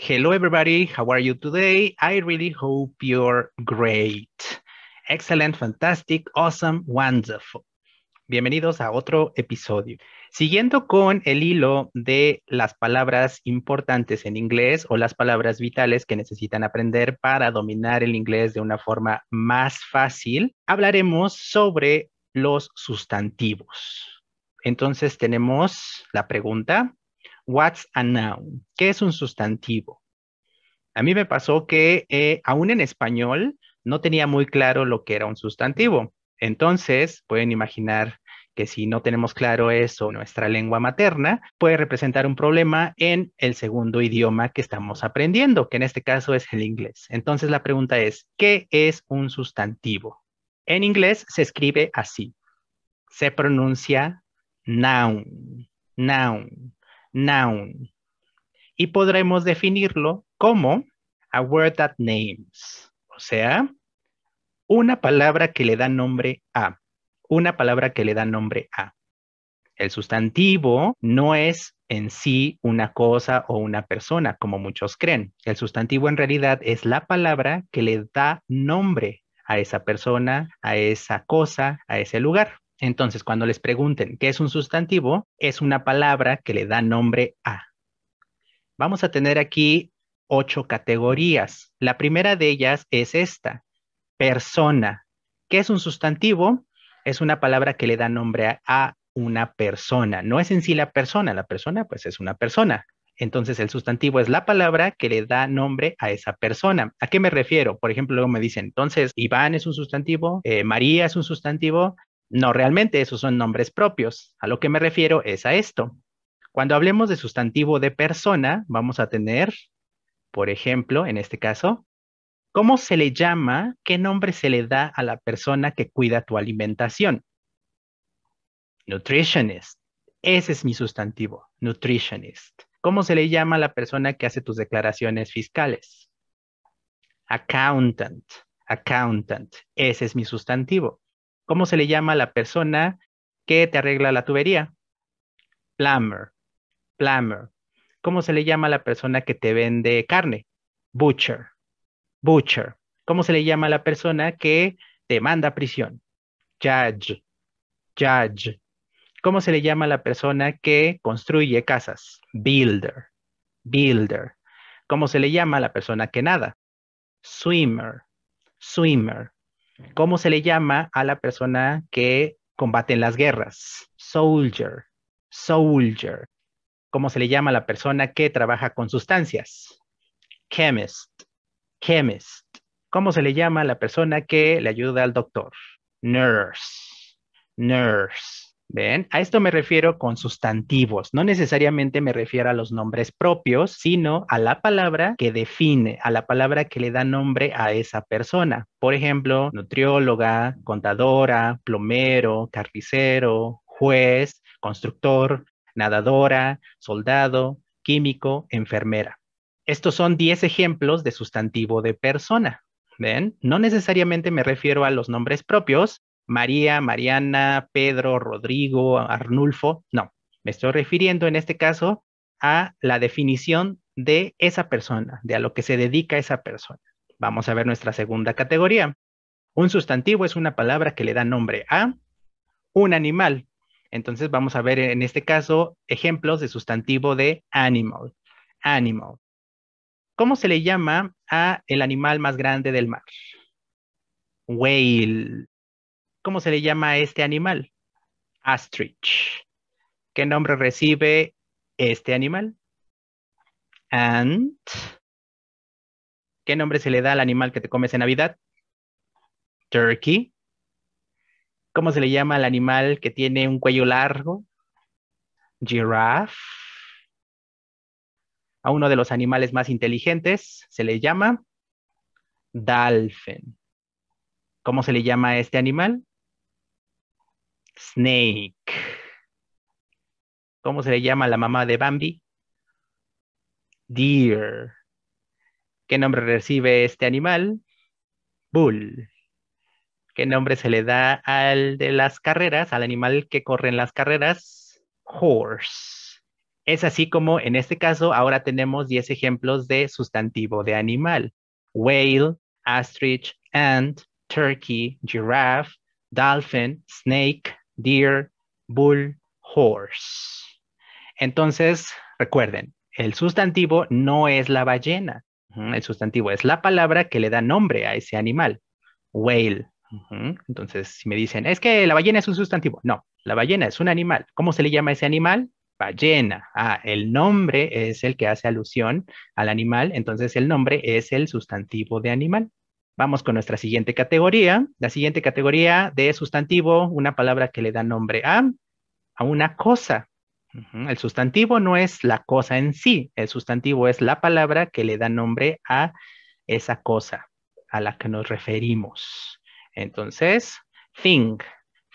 Hello, everybody. How are you today? I really hope you're great. Excellent, fantastic, awesome, wonderful. Bienvenidos a otro episodio. Siguiendo con el hilo de las palabras importantes en inglés o las palabras vitales que necesitan aprender para dominar el inglés de una forma más fácil, hablaremos sobre los sustantivos. Entonces tenemos la pregunta, what's a noun, qué es un sustantivo. A mí me pasó que eh, aún en español no tenía muy claro lo que era un sustantivo. Entonces, pueden imaginar que si no tenemos claro eso, nuestra lengua materna puede representar un problema en el segundo idioma que estamos aprendiendo, que en este caso es el inglés. Entonces, la pregunta es, ¿qué es un sustantivo? En inglés se escribe así. Se pronuncia noun, noun noun. Y podremos definirlo como a word that names, o sea, una palabra que le da nombre a, una palabra que le da nombre a. El sustantivo no es en sí una cosa o una persona, como muchos creen. El sustantivo en realidad es la palabra que le da nombre a esa persona, a esa cosa, a ese lugar. Entonces, cuando les pregunten qué es un sustantivo, es una palabra que le da nombre a. Vamos a tener aquí ocho categorías. La primera de ellas es esta, persona. ¿Qué es un sustantivo? Es una palabra que le da nombre a una persona. No es en sí la persona, la persona pues es una persona. Entonces el sustantivo es la palabra que le da nombre a esa persona. ¿A qué me refiero? Por ejemplo, luego me dicen, entonces Iván es un sustantivo, eh, María es un sustantivo. No, realmente esos son nombres propios. A lo que me refiero es a esto. Cuando hablemos de sustantivo de persona, vamos a tener, por ejemplo, en este caso, ¿cómo se le llama? ¿Qué nombre se le da a la persona que cuida tu alimentación? Nutritionist. Ese es mi sustantivo, nutritionist. ¿Cómo se le llama a la persona que hace tus declaraciones fiscales? Accountant. Accountant. Ese es mi sustantivo. ¿Cómo se le llama a la persona que te arregla la tubería? Plumber. Plumber. ¿Cómo se le llama a la persona que te vende carne? Butcher. Butcher. ¿Cómo se le llama a la persona que te manda a prisión? Judge. Judge. ¿Cómo se le llama a la persona que construye casas? Builder. Builder. ¿Cómo se le llama a la persona que nada? Swimmer. Swimmer. ¿Cómo se le llama a la persona que combate en las guerras? Soldier, soldier. ¿Cómo se le llama a la persona que trabaja con sustancias? Chemist, chemist. ¿Cómo se le llama a la persona que le ayuda al doctor? Nurse, nurse. ¿Ven? A esto me refiero con sustantivos. No necesariamente me refiero a los nombres propios, sino a la palabra que define, a la palabra que le da nombre a esa persona. Por ejemplo, nutrióloga, contadora, plomero, carnicero, juez, constructor, nadadora, soldado, químico, enfermera. Estos son 10 ejemplos de sustantivo de persona. ¿Ven? No necesariamente me refiero a los nombres propios, María, Mariana, Pedro, Rodrigo, Arnulfo. No, me estoy refiriendo en este caso a la definición de esa persona, de a lo que se dedica esa persona. Vamos a ver nuestra segunda categoría. Un sustantivo es una palabra que le da nombre a un animal. Entonces vamos a ver en este caso ejemplos de sustantivo de animal. Animal. ¿Cómo se le llama a el animal más grande del mar? Whale cómo se le llama a este animal? Astrich. ¿Qué nombre recibe este animal? Ant. ¿Qué nombre se le da al animal que te comes en Navidad? Turkey. ¿Cómo se le llama al animal que tiene un cuello largo? Giraffe. A uno de los animales más inteligentes se le llama Dolphin. ¿Cómo se le llama a este animal? Snake. ¿Cómo se le llama a la mamá de Bambi? Deer. ¿Qué nombre recibe este animal? Bull. ¿Qué nombre se le da al de las carreras, al animal que corre en las carreras? Horse. Es así como en este caso ahora tenemos 10 ejemplos de sustantivo de animal. Whale, ostrich, ant, turkey, giraffe, dolphin, snake, deer, bull, horse. Entonces, recuerden, el sustantivo no es la ballena. El sustantivo es la palabra que le da nombre a ese animal. Whale. Entonces, si me dicen, es que la ballena es un sustantivo. No, la ballena es un animal. ¿Cómo se le llama a ese animal? Ballena. Ah, el nombre es el que hace alusión al animal. Entonces, el nombre es el sustantivo de animal. Vamos con nuestra siguiente categoría. La siguiente categoría de sustantivo, una palabra que le da nombre a, a una cosa. El sustantivo no es la cosa en sí, el sustantivo es la palabra que le da nombre a esa cosa a la que nos referimos. Entonces, thing,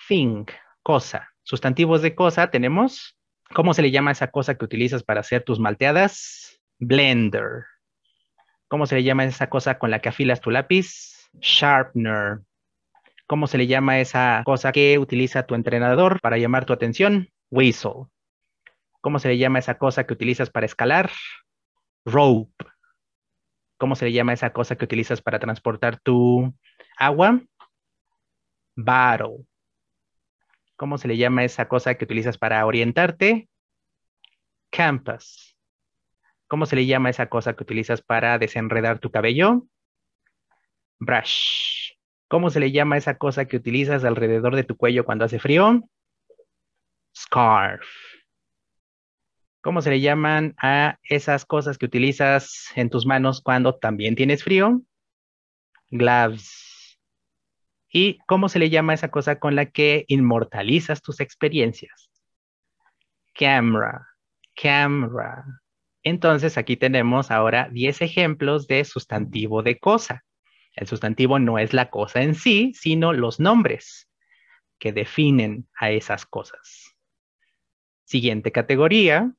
thing, cosa. Sustantivos de cosa tenemos. ¿Cómo se le llama esa cosa que utilizas para hacer tus malteadas? Blender. ¿Cómo se le llama esa cosa con la que afilas tu lápiz? Sharpener. ¿Cómo se le llama esa cosa que utiliza tu entrenador para llamar tu atención? Whistle. ¿Cómo se le llama esa cosa que utilizas para escalar? Rope. ¿Cómo se le llama esa cosa que utilizas para transportar tu agua? Barrel. ¿Cómo se le llama esa cosa que utilizas para orientarte? Campus. ¿Cómo se le llama esa cosa que utilizas para desenredar tu cabello? Brush. ¿Cómo se le llama esa cosa que utilizas alrededor de tu cuello cuando hace frío? Scarf. ¿Cómo se le llaman a esas cosas que utilizas en tus manos cuando también tienes frío? Gloves. ¿Y cómo se le llama esa cosa con la que inmortalizas tus experiencias? Camera. Camera. Entonces aquí tenemos ahora 10 ejemplos de sustantivo de cosa. El sustantivo no es la cosa en sí, sino los nombres que definen a esas cosas. Siguiente categoría.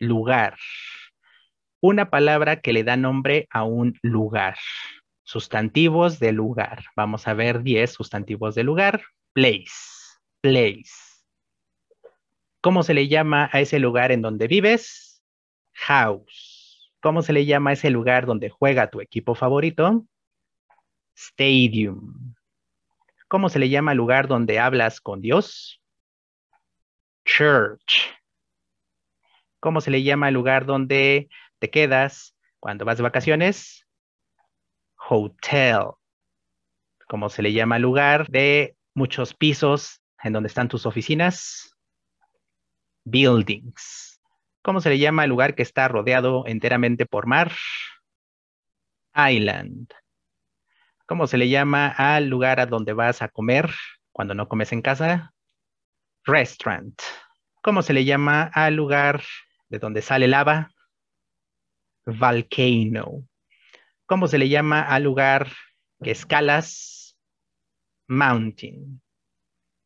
Lugar. Una palabra que le da nombre a un lugar. Sustantivos de lugar. Vamos a ver 10 sustantivos de lugar. Place. Place ¿Cómo se le llama a ese lugar en donde vives? House. ¿Cómo se le llama a ese lugar donde juega tu equipo favorito? Stadium. ¿Cómo se le llama al lugar donde hablas con Dios? Church. ¿Cómo se le llama al lugar donde te quedas cuando vas de vacaciones? Hotel. ¿Cómo se le llama al lugar de muchos pisos en donde están tus oficinas? buildings. ¿Cómo se le llama al lugar que está rodeado enteramente por mar? Island. ¿Cómo se le llama al lugar a donde vas a comer cuando no comes en casa? Restaurant. ¿Cómo se le llama al lugar de donde sale lava? Volcano. ¿Cómo se le llama al lugar que escalas? Mountain.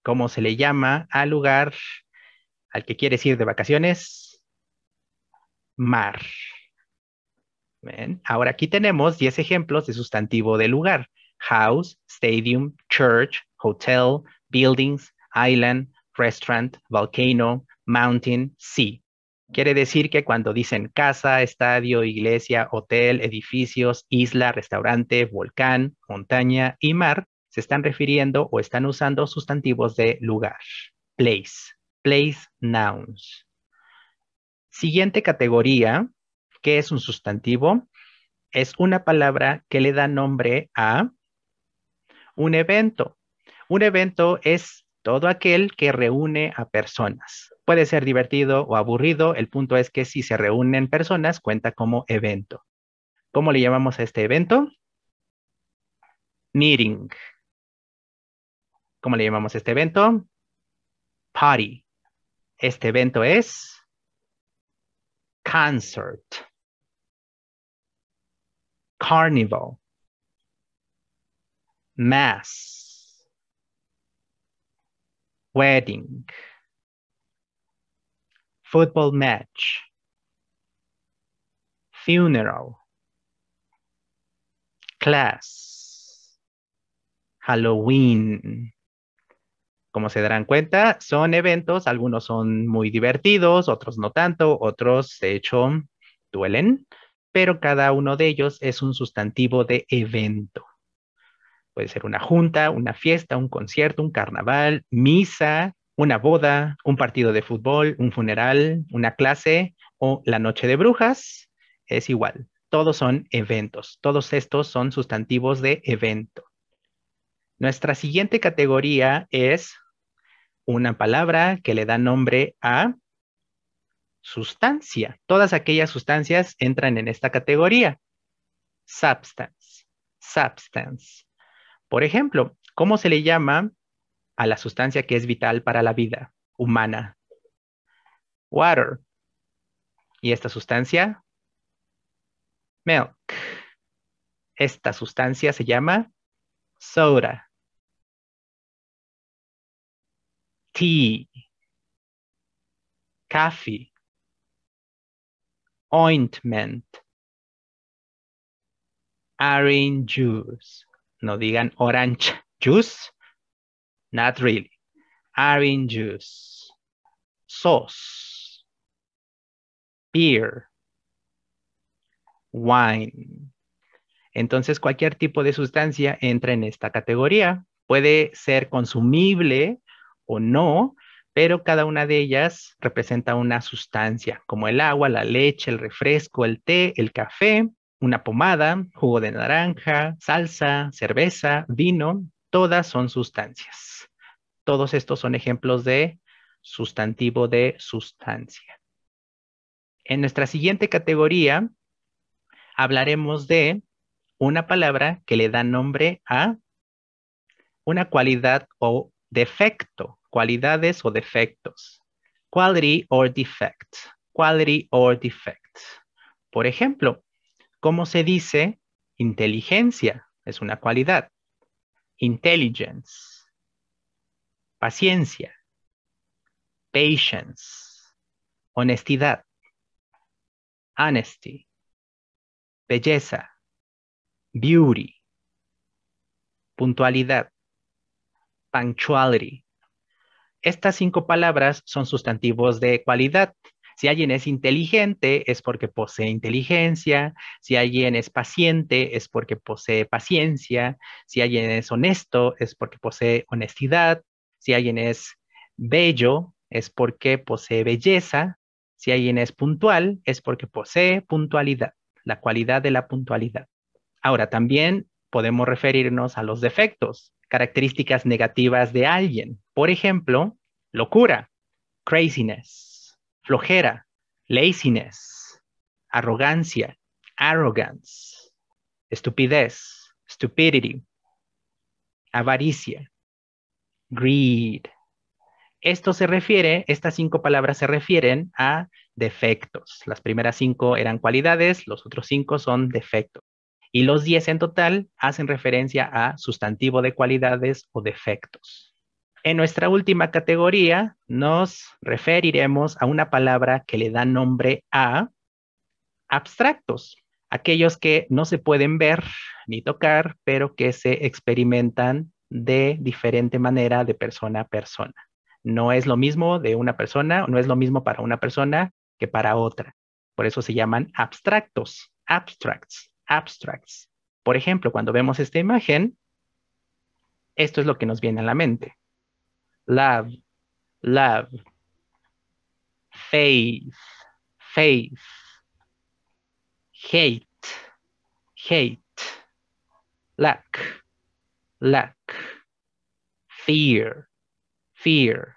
¿Cómo se le llama al lugar al que quieres ir de vacaciones, mar. Ahora aquí tenemos 10 ejemplos de sustantivo de lugar. House, stadium, church, hotel, buildings, island, restaurant, volcano, mountain, sea. Quiere decir que cuando dicen casa, estadio, iglesia, hotel, edificios, isla, restaurante, volcán, montaña y mar, se están refiriendo o están usando sustantivos de lugar. Place place nouns. Siguiente categoría, que es un sustantivo, es una palabra que le da nombre a un evento. Un evento es todo aquel que reúne a personas. Puede ser divertido o aburrido, el punto es que si se reúnen personas cuenta como evento. ¿Cómo le llamamos a este evento? Meeting. ¿Cómo le llamamos a este evento? Party. Este evento es concert, carnival, mass, wedding, football match, funeral, class, Halloween. Como se darán cuenta, son eventos, algunos son muy divertidos, otros no tanto, otros de hecho duelen, pero cada uno de ellos es un sustantivo de evento. Puede ser una junta, una fiesta, un concierto, un carnaval, misa, una boda, un partido de fútbol, un funeral, una clase o la noche de brujas. Es igual, todos son eventos. Todos estos son sustantivos de evento. Nuestra siguiente categoría es una palabra que le da nombre a sustancia. Todas aquellas sustancias entran en esta categoría. Substance, substance. Por ejemplo, ¿cómo se le llama a la sustancia que es vital para la vida humana? Water. ¿Y esta sustancia? Milk. Esta sustancia se llama soda. tea, café, ointment, orange juice. No digan orange juice, not really. Orange juice, sauce, beer, wine. Entonces cualquier tipo de sustancia entra en esta categoría. Puede ser consumible o no, pero cada una de ellas representa una sustancia, como el agua, la leche, el refresco, el té, el café, una pomada, jugo de naranja, salsa, cerveza, vino, todas son sustancias. Todos estos son ejemplos de sustantivo de sustancia. En nuestra siguiente categoría hablaremos de una palabra que le da nombre a una cualidad o defecto, cualidades o defectos. Quality or defect. Quality or defect. Por ejemplo, ¿cómo se dice inteligencia? Es una cualidad. Intelligence. Paciencia. Patience. Honestidad. Honesty. Belleza. Beauty. Puntualidad punctuality. Estas cinco palabras son sustantivos de cualidad. Si alguien es inteligente es porque posee inteligencia, si alguien es paciente es porque posee paciencia, si alguien es honesto es porque posee honestidad, si alguien es bello es porque posee belleza, si alguien es puntual es porque posee puntualidad, la cualidad de la puntualidad. Ahora, también podemos referirnos a los defectos, características negativas de alguien. Por ejemplo, locura, craziness, flojera, laziness, arrogancia, arrogance, estupidez, stupidity, avaricia, greed. Esto se refiere, estas cinco palabras se refieren a defectos. Las primeras cinco eran cualidades, los otros cinco son defectos y los 10 en total hacen referencia a sustantivo de cualidades o defectos. En nuestra última categoría nos referiremos a una palabra que le da nombre a abstractos, aquellos que no se pueden ver ni tocar, pero que se experimentan de diferente manera de persona a persona. No es lo mismo de una persona, no es lo mismo para una persona que para otra. Por eso se llaman abstractos, abstracts abstracts. Por ejemplo, cuando vemos esta imagen, esto es lo que nos viene a la mente. Love, love, faith, faith, hate, hate, lack, lack, fear, fear,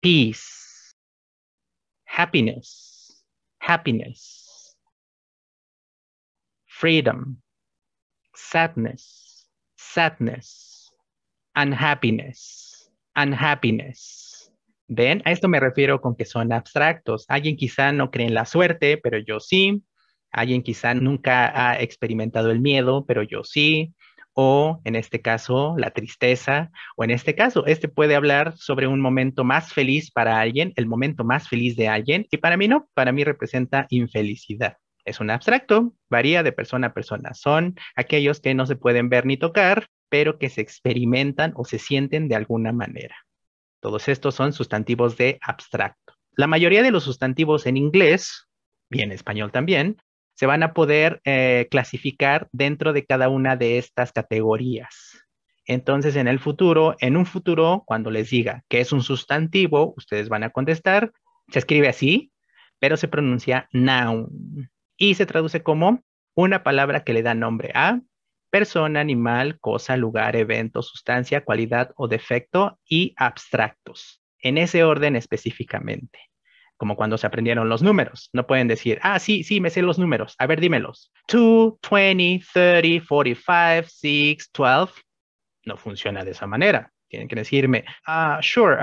peace, happiness, happiness freedom, sadness, sadness, unhappiness, unhappiness. ¿Ven? A esto me refiero con que son abstractos. Alguien quizá no cree en la suerte, pero yo sí. Alguien quizá nunca ha experimentado el miedo, pero yo sí. O en este caso, la tristeza. O en este caso, este puede hablar sobre un momento más feliz para alguien, el momento más feliz de alguien. Y para mí no, para mí representa infelicidad es un abstracto, varía de persona a persona. Son aquellos que no se pueden ver ni tocar, pero que se experimentan o se sienten de alguna manera. Todos estos son sustantivos de abstracto. La mayoría de los sustantivos en inglés, y en español también, se van a poder eh, clasificar dentro de cada una de estas categorías. Entonces, en el futuro, en un futuro, cuando les diga que es un sustantivo, ustedes van a contestar, se escribe así, pero se pronuncia noun y se traduce como una palabra que le da nombre a persona, animal, cosa, lugar, evento, sustancia, cualidad o defecto y abstractos, en ese orden específicamente, como cuando se aprendieron los números. No pueden decir, ah, sí, sí, me sé los números, a ver, dímelos. 2, 20, 30, 45, 6, 12. No funciona de esa manera. Tienen que decirme, ah, sure,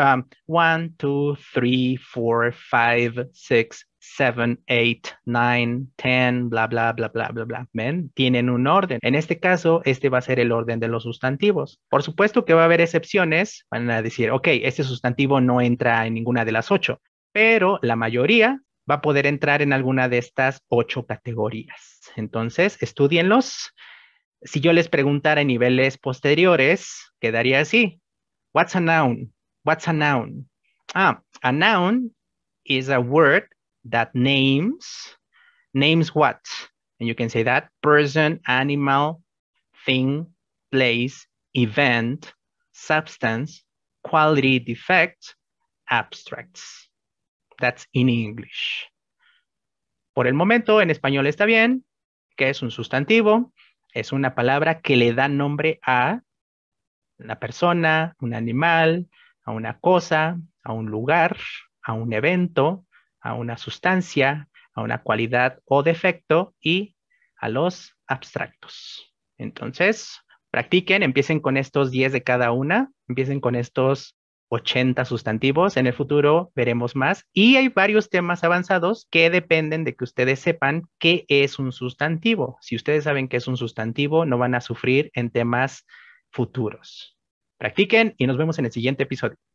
1, 2, 3, 4, 5, 6, 7, eight, 9, ten, bla, bla, bla, bla, bla, bla. Men, Tienen un orden. En este caso, este va a ser el orden de los sustantivos. Por supuesto que va a haber excepciones. Van a decir, ok, este sustantivo no entra en ninguna de las ocho, pero la mayoría va a poder entrar en alguna de estas ocho categorías. Entonces, estudienlos. Si yo les preguntara en niveles posteriores, quedaría así. What's a noun? What's a noun? Ah, a noun is a word that names, names what? And you can say that person, animal, thing, place, event, substance, quality, defect, abstracts. That's in English. Por el momento, en español está bien, que es un sustantivo, es una palabra que le da nombre a una persona, un animal, a una cosa, a un lugar, a un evento, a una sustancia, a una cualidad o defecto y a los abstractos. Entonces, practiquen, empiecen con estos 10 de cada una, empiecen con estos 80 sustantivos. En el futuro veremos más. Y hay varios temas avanzados que dependen de que ustedes sepan qué es un sustantivo. Si ustedes saben qué es un sustantivo, no van a sufrir en temas futuros. Practiquen y nos vemos en el siguiente episodio.